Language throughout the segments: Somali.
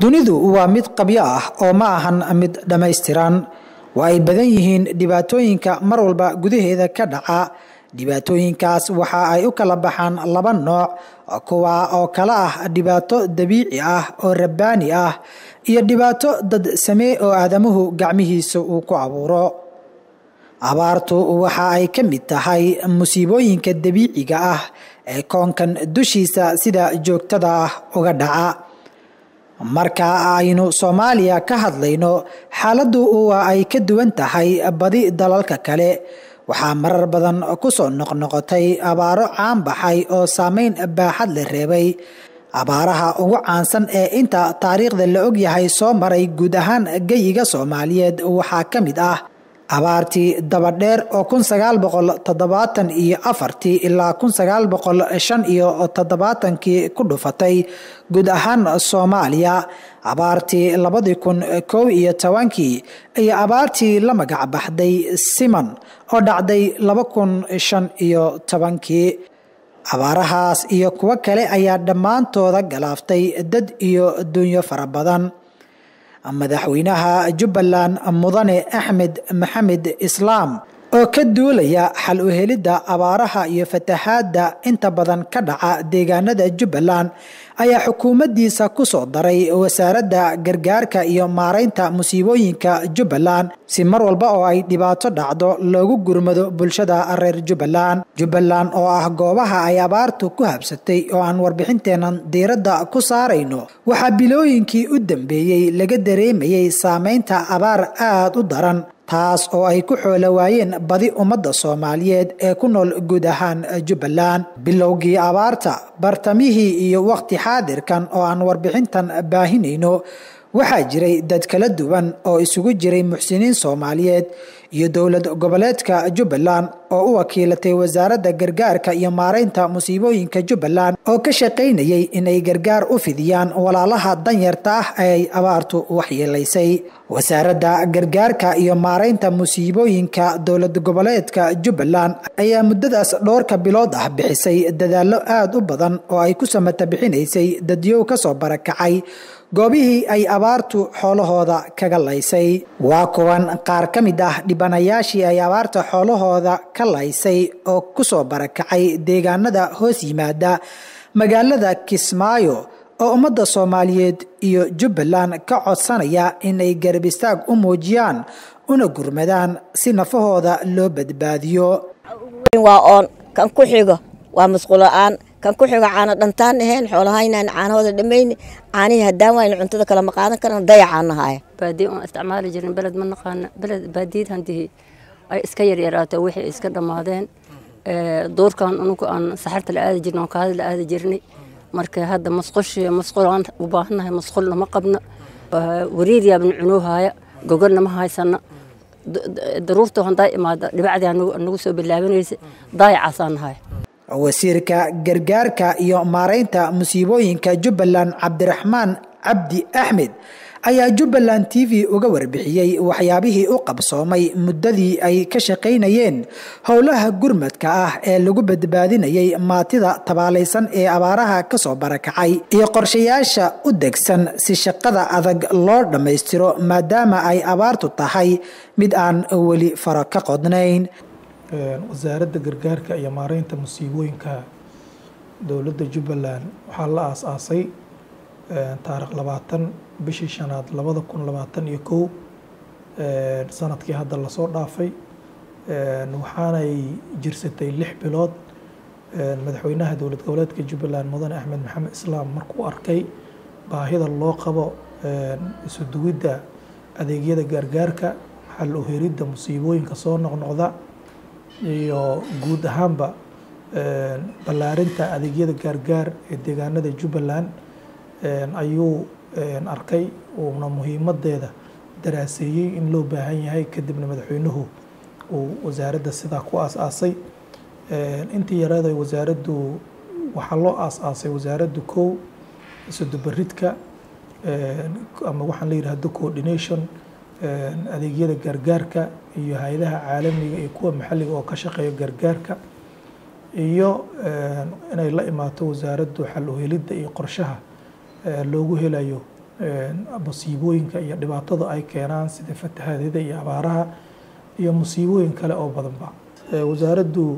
dunidu waa mid qabyo ah oo ma ahan mid dhammaystiran waa ay badan yihiin dhibaatooyinka mar walba gudaheeda ka dhaca dhibaatooyinkaas waxa ay u kala baxaan laba nooc oo kuwa oo kala ah dhibaato dabiici ah oo rabbaani ah iyo dhibaato dad samee oo aadamuhu gacmihiisa uu ku abuuro abaartu waxa ay ka mid tahay musiibooyinka dabiiciga ah ee koonkan dushiisa sida joogtada ah uga dhaca marka aynu soomaaliya ka hadlayno xaaladdu waa ay ka duwan tahay badi dalalka kale waxaa marar badan ku soo noqnoqotay abaaro caan baxay oo saameyn baaxad la reebay abaaraha ugu caansan ee inta taariikhda la og yahay soo maray guud ahaan geyiga soomaaliyeed waxaa ka mid ah abaartii dabadheer oo kun sagaal boqol toddobaatan iyo afartii ilaa kun sagaal boqol shan iyo toddobaatankii ku dhufatay guud ahaan soomaaliya abaartii labadii kun kow iyo tobankii ayaa abaartii la magacbaxday baxday siman oo dhacday laba kun shan iyo tobankii abaarahaas iyo kuwo kale ayaa dhammaantooda galaaftay dad iyo duunyo fara badan madaxweynaha jubbaland mudane axmed maxamed islaam oo ka duulaya xal u helidda abaaraha iyo fatahaadda inta badan ka dhaca deegaanada jubbaland ayaa xukuumaddiisa ku soo daray wasaaradda gargaarka iyo maaraynta musiibooyinka jubbaland si mar walba oo ay dhibaato dhacdo loogu gurmado bulshada reer jubbaland jubbaland oo ah goobaha ay abaartu ku habsatay oo aan warbixinteennan diiradda ku saarayno waxaa bilooyinkii u dambeeyey laga dareemayey saamaynta abaar aad u daran taas oo ay ku xoolo waayeen badi ummadda soomaaliyeed ee ku nool guud ahaan jubbaland bilowgii abaarta bartamihii iyo wakhti xaadirkan oo aan warbixintan baahinayno waxaa jiray dad kala duwan oo isugu jiray muxsiniin soomaaliyeed iyo dowlad goboleedka jubbaland oo u wakiilatay wasaaradda gargaarka iyo maaraynta musiibooyinka jubbaland oo ka shaqaynayay inay gargaar u fidiyaan walaalaha danyarta ah ay abaartu waxyeelaysay wasaaradda gargaarka iyo maaraynta musiibooyinka dowlad goboleedka jubbaland ayaa muddadaas dhowrka bilood ah bixisay dadaallo aada u badan oo ay ku samatabixinaysay dadyow ka soo barakacay goobihii ay abaartu xoolahooda kaga laysay waa kuwan qaar ka mid ah dhibanayaashii ay abaarta xoolahooda ka laysay oo ku soo barakacay deegaanada hoos yimaada magaalada kismaayo oo ummadda soomaaliyeed iyo jubbaland ka codsanaya inay garabistaag u muujiyaan una gurmadaan si nafahooda loo badbaadiyo waa oon kan ku xigo waa musqulo-aan kan ku xigo caano dhantaan ahayn xoolaha inaan caanahooda dhammayn caanihii haddaan waaynu cuntada kale ma qaadan karana dayacaan nahaaya baadiye oon isticmaali jirin beled ma naqaana beled baadiyad handihii ay iska yaryaraato wixii iska dhammaadeen eh, doorkan unugu aan saxarta la aadi jirn oon kaada la aadi jirnay marka hadda masqushi masqulaan u baahannahay masqulna ma qabna wariiryaabna cunuuhaaya gogolna ma haysana daruurta handaa imaada dhibacdaa nagu soo bilaabanaysa daayacaasaa nahaaya wasiirka gargaarka iyo maaraynta musiibooyinka jubbaland cabdiraxmaan cabdi axmed ayaa jubbaland t v uga warbixiyey waxyaabihii u qabsoomay muddadii ay ka shaqaynayeen howlaha gurmadka ah ee lagu badbaadinayay maatida tabaalaysan ee abaaraha kasoo barakacay iyo qorshayaasha u degsan si shaqada adag loo dhammaystiro maadaama ay abaartu tahay mid aan weli faro ka qodnayn wasaaradda gargaarka iyo maareynta musiibooyinka dowladda jubbaland waxaa la aas-aasay taariikh labaatan bishii shanaad labada kun labaatan iyo kow sanadkii hadda lasoo dhaafay waxaanay jirsatay lix bilood madaxweynaha dowlad goboleedka jubbaland mudane axmed maxamed islaam markuu arkay baahida loo qabo isuduwidda adeegyada gargaarka xal uheridda musiibooyinka soo noqnoqda iyo guud ahaanba ballaarinta adeegyada gaargaar ee deegaanada jubbaland ayuu arkay uuna muhiimadeeda daraaseeyey in loo baahan yahay kadibna madaxweynuhu uu wasaaradda sidaa ku aas-aasay intii yaraada wasaaraddu waxaa loo aas-aasay wasaaraddu kow sodobaridka ama waxaan la yidhahdo coordination adeegyada gargaarka iyo hay-adaha caalamiga iyo kuwa maxalliga ah oo ka shaqeeya gargaarka iyo inay la imaato wasaaraddu xal uhelidda iyo qorshaha loogu helayo musiibooyinka iyo dhibaatada ay keenaan sida fatahaadada iyo abaaraha iyo musiibooyin kale oo badanba wasaaraddu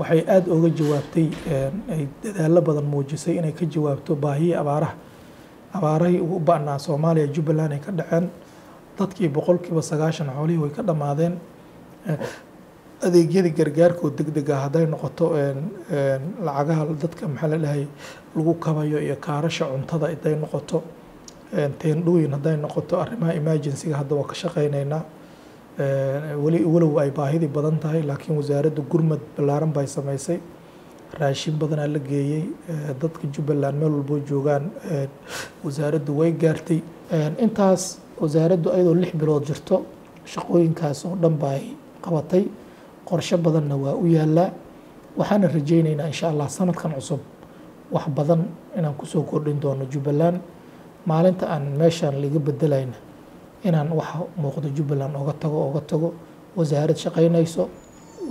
waxay aada oga jawaabtay ay dadaallo badan muujisay inay ka jawaabto baahiya abaaraha abaarahii ugu ba-naa soomaaliya jubbaland ay ka dhaceen dadkii boqolkiiba sagaashan xoolihii way ka dhammaadeen adeegyadii gargaarkoo degdega ah hadday noqoto lacagaha dadka maxaa la lagu kabayo iyo kaarasha cuntada haday noqoto teendhooyin hadday noqoto arrimaha emergencyga hadda waa ka shaqaynaynaa weli walow ay baahidii badan tahay laakiin wasaaradda gurmad ballaaran bay samaysay raashin badanaa la geeyey dadka jubbaland meel walboo joogaan wasaaraddu way gaartay intaas wasaaraddu iyadoo lix bilood jirto shaqooyinkaas oo dhan baa ay qabatay qorsho badanna waa u yaalaa waxaana rajaynaynaa insha allah sanadkan cusub wax badan inaan kusoo kordhin doono jubbaland maalinta aan meeshaan laga bedelayna inaan wax muuqdo jubbaland oga tago oga tago wasaarad shaqaynayso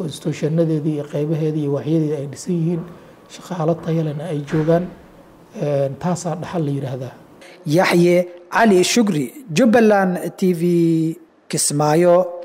istooshanedeedii iyo qeybaheedii iyo waxyadeeda ay dhisan yihiin shaqaalo tayalena ay joogaan taasaa dhaxal la yidhaahdaa yaxye علي شكري جبلان تي في كسمايو